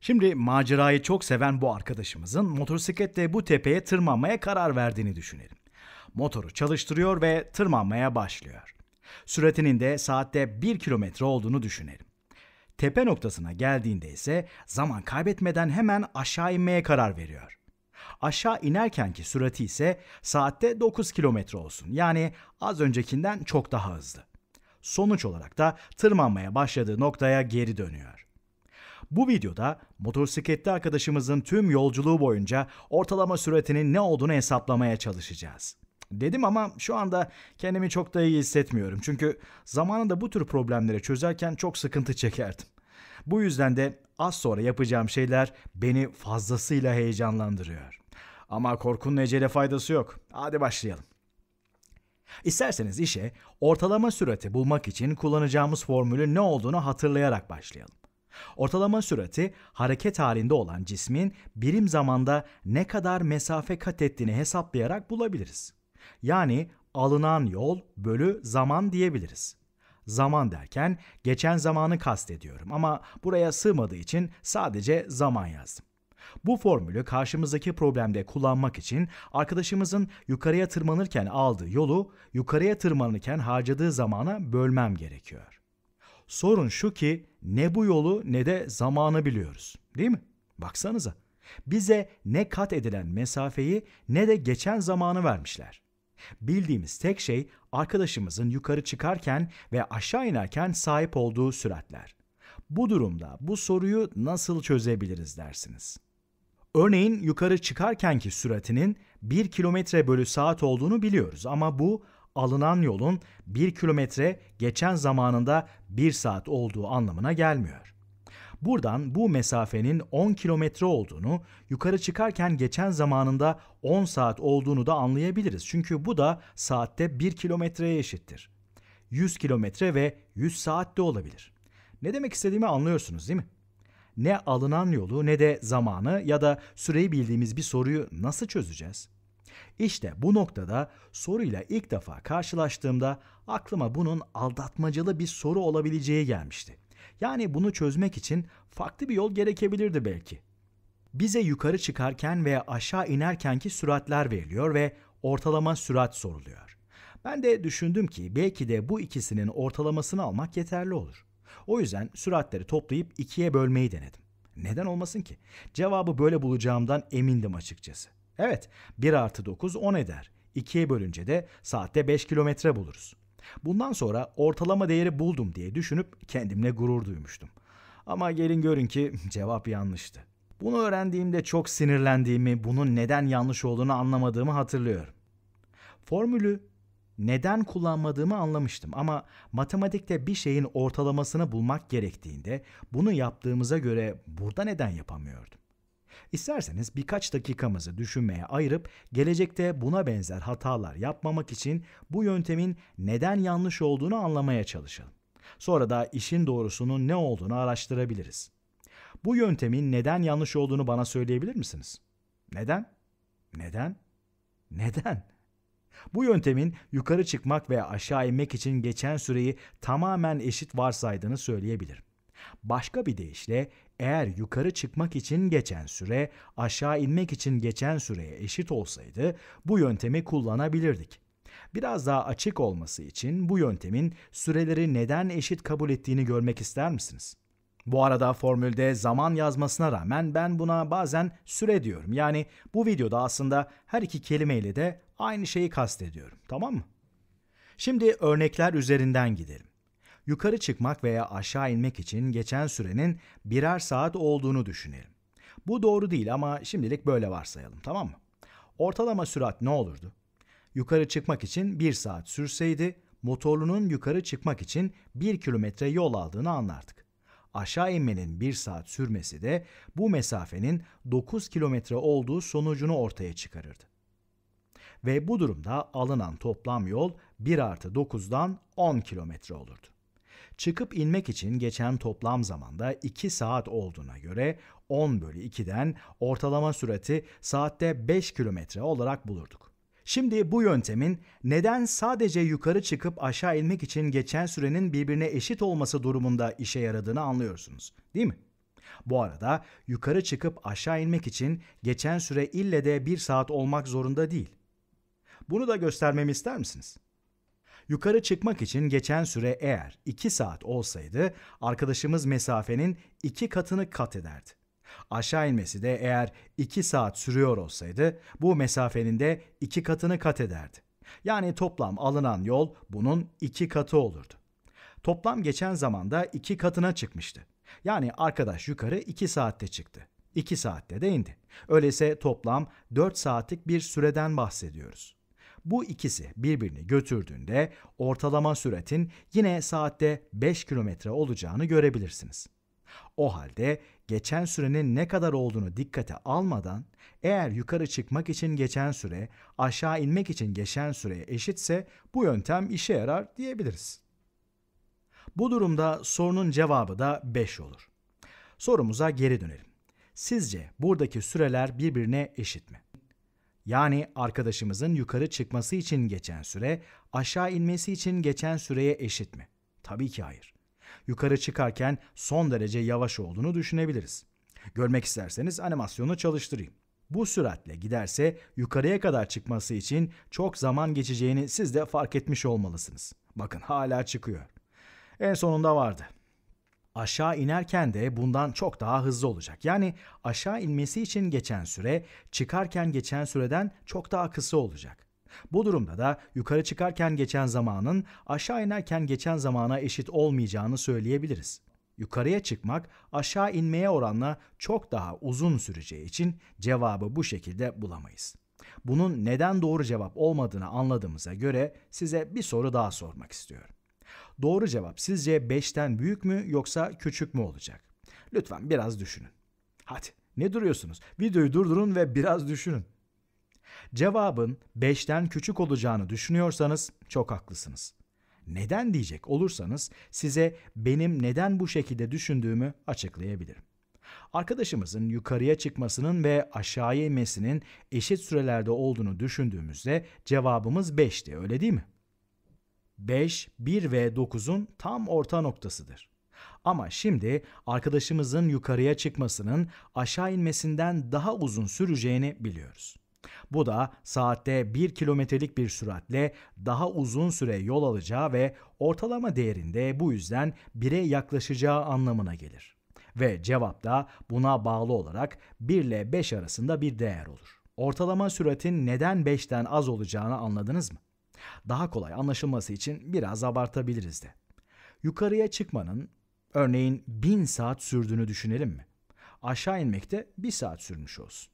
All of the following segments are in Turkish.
Şimdi macerayı çok seven bu arkadaşımızın motosikletle bu tepeye tırmanmaya karar verdiğini düşünelim. Motoru çalıştırıyor ve tırmanmaya başlıyor. Süratinin de saatte 1 kilometre olduğunu düşünelim. Tepe noktasına geldiğinde ise zaman kaybetmeden hemen aşağı inmeye karar veriyor. Aşağı inerkenki sürati ise saatte 9 kilometre olsun. Yani az öncekinden çok daha hızlı. Sonuç olarak da tırmanmaya başladığı noktaya geri dönüyor. Bu videoda motosikletli arkadaşımızın tüm yolculuğu boyunca ortalama süratinin ne olduğunu hesaplamaya çalışacağız. Dedim ama şu anda kendimi çok da iyi hissetmiyorum. Çünkü zamanında bu tür problemleri çözerken çok sıkıntı çekerdim. Bu yüzden de az sonra yapacağım şeyler beni fazlasıyla heyecanlandırıyor. Ama korkunun ecele faydası yok. Hadi başlayalım. İsterseniz işe ortalama sürati bulmak için kullanacağımız formülün ne olduğunu hatırlayarak başlayalım. Ortalama sürati hareket halinde olan cismin birim zamanda ne kadar mesafe kat ettiğini hesaplayarak bulabiliriz. Yani alınan yol bölü zaman diyebiliriz. Zaman derken geçen zamanı kastediyorum ama buraya sığmadığı için sadece zaman yazdım. Bu formülü karşımızdaki problemde kullanmak için arkadaşımızın yukarıya tırmanırken aldığı yolu yukarıya tırmanırken harcadığı zamana bölmem gerekiyor. Sorun şu ki ne bu yolu ne de zamanı biliyoruz. Değil mi? Baksanıza. Bize ne kat edilen mesafeyi ne de geçen zamanı vermişler. Bildiğimiz tek şey arkadaşımızın yukarı çıkarken ve aşağı inerken sahip olduğu süratler. Bu durumda bu soruyu nasıl çözebiliriz dersiniz. Örneğin yukarı çıkarkenki süratinin 1 kilometre bölü saat olduğunu biliyoruz ama bu alınan yolun 1 kilometre geçen zamanında 1 saat olduğu anlamına gelmiyor. Buradan bu mesafenin 10 kilometre olduğunu, yukarı çıkarken geçen zamanında 10 saat olduğunu da anlayabiliriz. Çünkü bu da saatte 1 kilometreye eşittir. 100 kilometre ve 100 saatte olabilir. Ne demek istediğimi anlıyorsunuz değil mi? Ne alınan yolu ne de zamanı ya da süreyi bildiğimiz bir soruyu nasıl çözeceğiz? İşte bu noktada soruyla ilk defa karşılaştığımda aklıma bunun aldatmacalı bir soru olabileceği gelmişti. Yani bunu çözmek için farklı bir yol gerekebilirdi belki. Bize yukarı çıkarken veya aşağı inerkenki süratler veriliyor ve ortalama sürat soruluyor. Ben de düşündüm ki belki de bu ikisinin ortalamasını almak yeterli olur. O yüzden süratleri toplayıp ikiye bölmeyi denedim. Neden olmasın ki? Cevabı böyle bulacağımdan emindim açıkçası. Evet 1 artı 9 10 eder. 2'ye bölünce de saatte 5 kilometre buluruz. Bundan sonra ortalama değeri buldum diye düşünüp kendimle gurur duymuştum. Ama gelin görün ki cevap yanlıştı. Bunu öğrendiğimde çok sinirlendiğimi, bunun neden yanlış olduğunu anlamadığımı hatırlıyorum. Formülü neden kullanmadığımı anlamıştım ama matematikte bir şeyin ortalamasını bulmak gerektiğinde bunu yaptığımıza göre burada neden yapamıyordum? İsterseniz birkaç dakikamızı düşünmeye ayırıp gelecekte buna benzer hatalar yapmamak için bu yöntemin neden yanlış olduğunu anlamaya çalışalım. Sonra da işin doğrusunun ne olduğunu araştırabiliriz. Bu yöntemin neden yanlış olduğunu bana söyleyebilir misiniz? Neden? Neden? Neden? Bu yöntemin yukarı çıkmak veya aşağı inmek için geçen süreyi tamamen eşit varsaydığını söyleyebilirim. Başka bir deyişle eğer yukarı çıkmak için geçen süre aşağı inmek için geçen süreye eşit olsaydı bu yöntemi kullanabilirdik. Biraz daha açık olması için bu yöntemin süreleri neden eşit kabul ettiğini görmek ister misiniz? Bu arada formülde zaman yazmasına rağmen ben buna bazen süre diyorum. Yani bu videoda aslında her iki kelimeyle de aynı şeyi kastediyorum. Tamam mı? Şimdi örnekler üzerinden gidelim yukarı çıkmak veya aşağı inmek için geçen sürenin birer saat olduğunu düşünelim. Bu doğru değil ama şimdilik böyle varsayalım tamam mı? Ortalama sürat ne olurdu? Yukarı çıkmak için bir saat sürseydi motorunun yukarı çıkmak için bir kilometre yol aldığını anlardık. Aşağı inmenin bir saat sürmesi de bu mesafenin 9 kilometre olduğu sonucunu ortaya çıkarırdı. Ve bu durumda alınan toplam yol 1 artı 9'dan 10 kilometre olurdu. Çıkıp inmek için geçen toplam zamanda 2 saat olduğuna göre 10 bölü 2'den ortalama sürati saatte 5 kilometre olarak bulurduk. Şimdi bu yöntemin neden sadece yukarı çıkıp aşağı inmek için geçen sürenin birbirine eşit olması durumunda işe yaradığını anlıyorsunuz, değil mi? Bu arada yukarı çıkıp aşağı inmek için geçen süre ille de 1 saat olmak zorunda değil. Bunu da göstermemi ister misiniz? Yukarı çıkmak için geçen süre eğer 2 saat olsaydı arkadaşımız mesafenin 2 katını kat ederdi. Aşağı inmesi de eğer 2 saat sürüyor olsaydı bu mesafenin de 2 katını kat ederdi. Yani toplam alınan yol bunun 2 katı olurdu. Toplam geçen zamanda 2 katına çıkmıştı. Yani arkadaş yukarı 2 saatte çıktı. 2 saatte de indi. Öyleyse toplam 4 saatlik bir süreden bahsediyoruz. Bu ikisi birbirini götürdüğünde ortalama süratin yine saatte 5 kilometre olacağını görebilirsiniz. O halde geçen sürenin ne kadar olduğunu dikkate almadan eğer yukarı çıkmak için geçen süre aşağı inmek için geçen süreye eşitse bu yöntem işe yarar diyebiliriz. Bu durumda sorunun cevabı da 5 olur. Sorumuza geri dönelim. Sizce buradaki süreler birbirine eşit mi? Yani arkadaşımızın yukarı çıkması için geçen süre aşağı inmesi için geçen süreye eşit mi? Tabii ki hayır. Yukarı çıkarken son derece yavaş olduğunu düşünebiliriz. Görmek isterseniz animasyonu çalıştırayım. Bu süratle giderse yukarıya kadar çıkması için çok zaman geçeceğini siz de fark etmiş olmalısınız. Bakın hala çıkıyor. En sonunda vardı aşağı inerken de bundan çok daha hızlı olacak. Yani aşağı inmesi için geçen süre çıkarken geçen süreden çok daha kısa olacak. Bu durumda da yukarı çıkarken geçen zamanın aşağı inerken geçen zamana eşit olmayacağını söyleyebiliriz. Yukarıya çıkmak aşağı inmeye oranla çok daha uzun süreceği için cevabı bu şekilde bulamayız. Bunun neden doğru cevap olmadığını anladığımıza göre size bir soru daha sormak istiyorum. Doğru cevap sizce 5'ten büyük mü yoksa küçük mü olacak? Lütfen biraz düşünün. Hadi ne duruyorsunuz? Videoyu durdurun ve biraz düşünün. Cevabın 5'ten küçük olacağını düşünüyorsanız çok haklısınız. Neden diyecek olursanız size benim neden bu şekilde düşündüğümü açıklayabilirim. Arkadaşımızın yukarıya çıkmasının ve aşağıya inmesinin eşit sürelerde olduğunu düşündüğümüzde cevabımız 5'ti öyle değil mi? 5, 1 ve 9'un tam orta noktasıdır. Ama şimdi arkadaşımızın yukarıya çıkmasının aşağı inmesinden daha uzun süreceğini biliyoruz. Bu da saatte 1 kilometrelik bir süratle daha uzun süre yol alacağı ve ortalama değerinde bu yüzden 1'e yaklaşacağı anlamına gelir. Ve cevap da buna bağlı olarak 1 ile 5 arasında bir değer olur. Ortalama süratin neden 5'ten az olacağını anladınız mı? Daha kolay anlaşılması için biraz abartabiliriz de. Yukarıya çıkmanın örneğin 1000 saat sürdüğünü düşünelim mi? Aşağı inmekte 1 saat sürmüş olsun.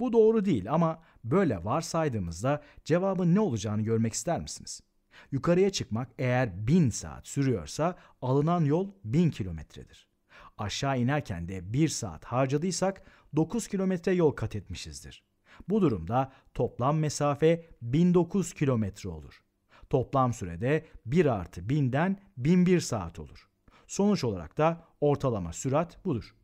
Bu doğru değil ama böyle varsaydığımızda cevabın ne olacağını görmek ister misiniz? Yukarıya çıkmak eğer 1000 saat sürüyorsa alınan yol 1000 kilometredir. Aşağı inerken de 1 saat harcadıysak 9 kilometre yol kat etmişizdir. Bu durumda toplam mesafe 1009 kilometre olur. Toplam sürede 1 artı 1000'den 1001 saat olur. Sonuç olarak da ortalama sürat budur.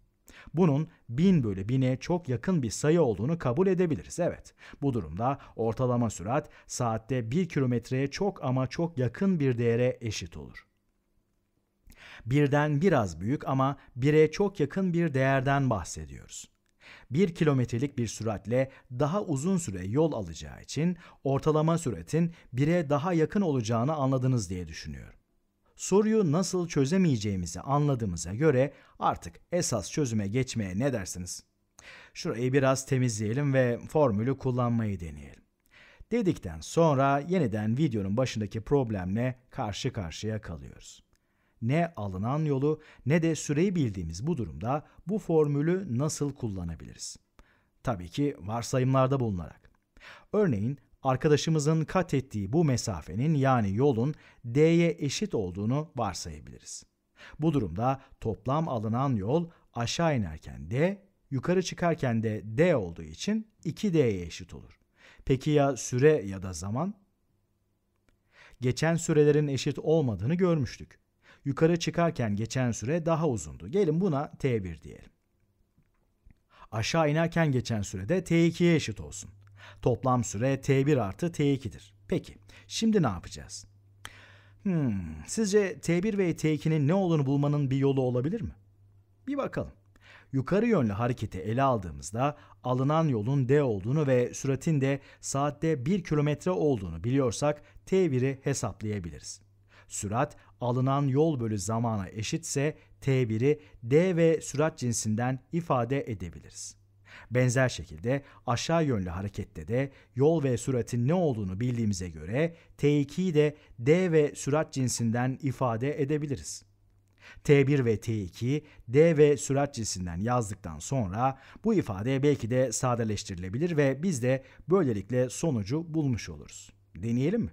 Bunun 1000 bölü 1000'e çok yakın bir sayı olduğunu kabul edebiliriz. Evet, bu durumda ortalama sürat saatte 1 kilometreye çok ama çok yakın bir değere eşit olur. Birden biraz büyük ama bire çok yakın bir değerden bahsediyoruz. 1 kilometrelik bir süratle daha uzun süre yol alacağı için ortalama süratin 1'e daha yakın olacağını anladınız diye düşünüyorum. Soruyu nasıl çözemeyeceğimizi anladığımıza göre artık esas çözüme geçmeye ne dersiniz? Şurayı biraz temizleyelim ve formülü kullanmayı deneyelim. Dedikten sonra yeniden videonun başındaki problemle karşı karşıya kalıyoruz ne alınan yolu ne de süreyi bildiğimiz bu durumda bu formülü nasıl kullanabiliriz? Tabii ki varsayımlarda bulunarak. Örneğin arkadaşımızın kat ettiği bu mesafenin yani yolun d'ye eşit olduğunu varsayabiliriz. Bu durumda toplam alınan yol aşağı inerken d, yukarı çıkarken de d olduğu için 2d'ye eşit olur. Peki ya süre ya da zaman? Geçen sürelerin eşit olmadığını görmüştük yukarı çıkarken geçen süre daha uzundu. Gelin buna T1 diyelim. Aşağı inerken geçen süre de T2'ye eşit olsun. Toplam süre T1 artı T2'dir. Peki, şimdi ne yapacağız? Hmm, sizce T1 ve T2'nin ne olduğunu bulmanın bir yolu olabilir mi? Bir bakalım. Yukarı yönlü hareketi ele aldığımızda alınan yolun D olduğunu ve süratin de saatte 1 kilometre olduğunu biliyorsak T1'i hesaplayabiliriz. Sürat alınan yol bölü zamana eşitse t1'i d ve sürat cinsinden ifade edebiliriz. Benzer şekilde aşağı yönlü harekette de yol ve süratin ne olduğunu bildiğimize göre t2'yi de d ve sürat cinsinden ifade edebiliriz. T1 ve T2 D ve sürat cinsinden yazdıktan sonra bu ifade belki de sadeleştirilebilir ve biz de böylelikle sonucu bulmuş oluruz. Deneyelim mi?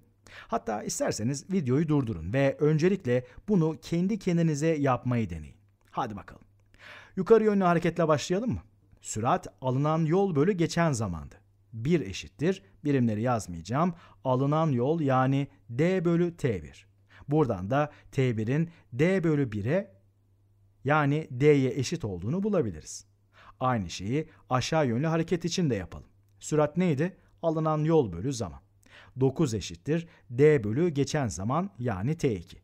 Hatta isterseniz videoyu durdurun ve öncelikle bunu kendi kendinize yapmayı deneyin. Hadi bakalım. Yukarı yönlü hareketle başlayalım mı? Sürat alınan yol bölü geçen zamandı. 1 eşittir, birimleri yazmayacağım, alınan yol yani d bölü t1. Buradan da t1'in d bölü 1'e yani d'ye eşit olduğunu bulabiliriz. Aynı şeyi aşağı yönlü hareket için de yapalım. Sürat neydi? Alınan yol bölü zaman. 9 eşittir D bölü geçen zaman yani T2.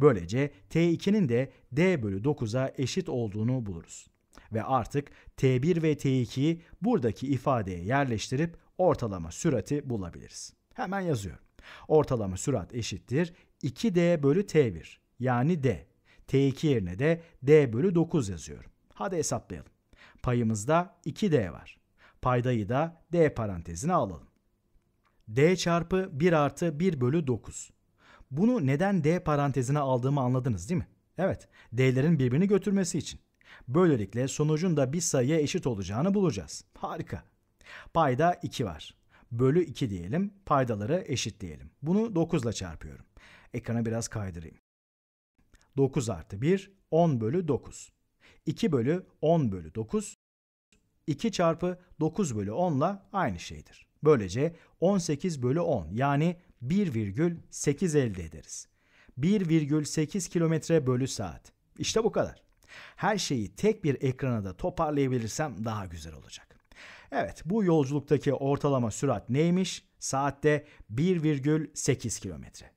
Böylece T2'nin de D bölü 9'a eşit olduğunu buluruz. Ve artık T1 ve T2'yi buradaki ifadeye yerleştirip ortalama sürati bulabiliriz. Hemen yazıyorum. Ortalama sürat eşittir 2D bölü T1 yani D. T2 yerine de D bölü 9 yazıyorum. Hadi hesaplayalım. Payımızda 2D var. Paydayı da D parantezine alalım d çarpı 1 artı 1 bölü 9. Bunu neden d parantezine aldığımı anladınız değil mi? Evet, d'lerin birbirini götürmesi için. Böylelikle sonucun da bir sayıya eşit olacağını bulacağız. Harika. Payda 2 var. Bölü 2 diyelim, paydaları eşit diyelim. Bunu 9 ile çarpıyorum. Ekrana biraz kaydırayım. 9 artı 1, 10 bölü 9. 2 bölü 10 bölü 9, 2 çarpı 9 bölü 10 ile aynı şeydir. Böylece 18 bölü 10 yani 1,8 elde ederiz. 1,8 kilometre bölü saat. İşte bu kadar. Her şeyi tek bir ekrana da toparlayabilirsem daha güzel olacak. Evet bu yolculuktaki ortalama sürat neymiş? Saatte 1,8 kilometre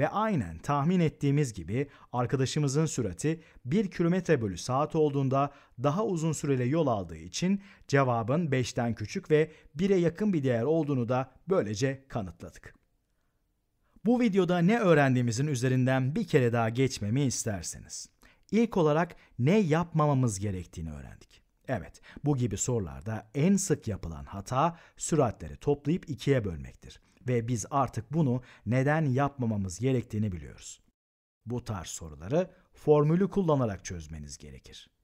ve aynen tahmin ettiğimiz gibi arkadaşımızın sürati 1 km bölü saat olduğunda daha uzun süreli yol aldığı için cevabın 5'ten küçük ve 1'e yakın bir değer olduğunu da böylece kanıtladık. Bu videoda ne öğrendiğimizin üzerinden bir kere daha geçmemi isterseniz. İlk olarak ne yapmamamız gerektiğini öğrendik. Evet, bu gibi sorularda en sık yapılan hata süratleri toplayıp ikiye bölmektir ve biz artık bunu neden yapmamamız gerektiğini biliyoruz. Bu tarz soruları formülü kullanarak çözmeniz gerekir.